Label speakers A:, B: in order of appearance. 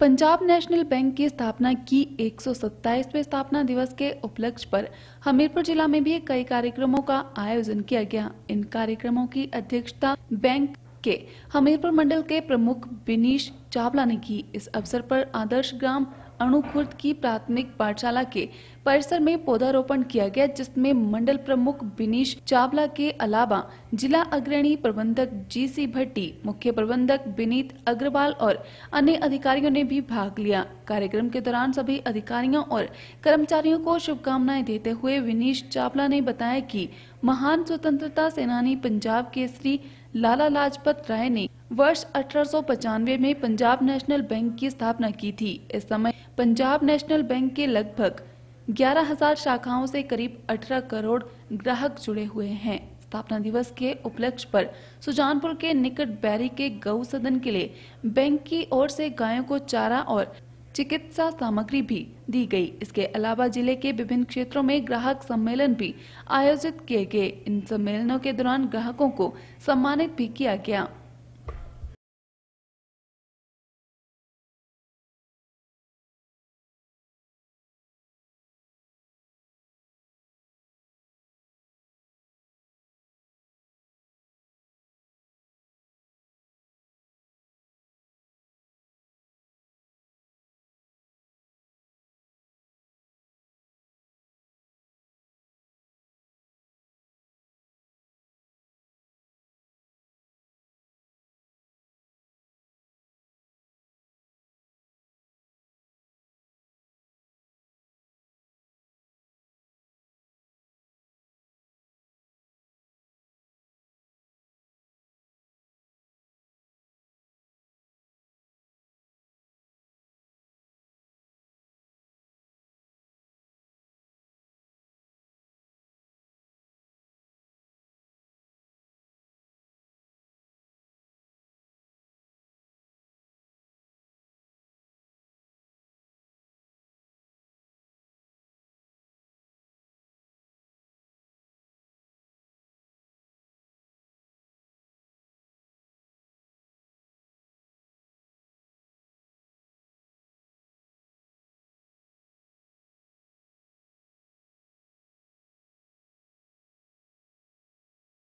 A: Punjab national bank की स्थापना की एक सौ स्थापना दिवस के उपलक्ष्य पर हमीरपुर जिला में भी कई कार्यक्रमों का आयोजन किया गया इन कार्यक्रमों की अध्यक्षता बैंक के हमीरपुर मंडल के प्रमुख बिनीश चावला ने की इस अवसर पर आदर्श ग्राम अनुखुर्द की प्राथमिक पाठशाला के परिसर में पौधारोपण किया गया जिसमें मंडल प्रमुख बिनीश चावला के अलावा जिला अग्रणी प्रबंधक जी सी भट्टी मुख्य प्रबंधक विनीत अग्रवाल और अन्य अधिकारियों ने भी भाग लिया कार्यक्रम के दौरान सभी अधिकारियों और कर्मचारियों को शुभकामनाएं देते हुए विनीश चावला ने बताया कि महान स्वतंत्रता सेनानी पंजाब के श्री लाला लाजपत राय ने वर्ष अठारह में पंजाब नेशनल बैंक की स्थापना की थी इस समय पंजाब नेशनल बैंक के लगभग 11,000 शाखाओं से करीब 18 करोड़ ग्राहक जुड़े हुए हैं स्थापना दिवस के उपलक्ष्य पर सुजानपुर के निकट बैरी के गौ सदन के लिए बैंक की ओर से गायों को चारा और चिकित्सा सामग्री भी दी गई इसके अलावा जिले के विभिन्न क्षेत्रों में ग्राहक सम्मेलन भी आयोजित किए गए इन सम्मेलनों के दौरान ग्राहकों को सम्मानित भी किया गया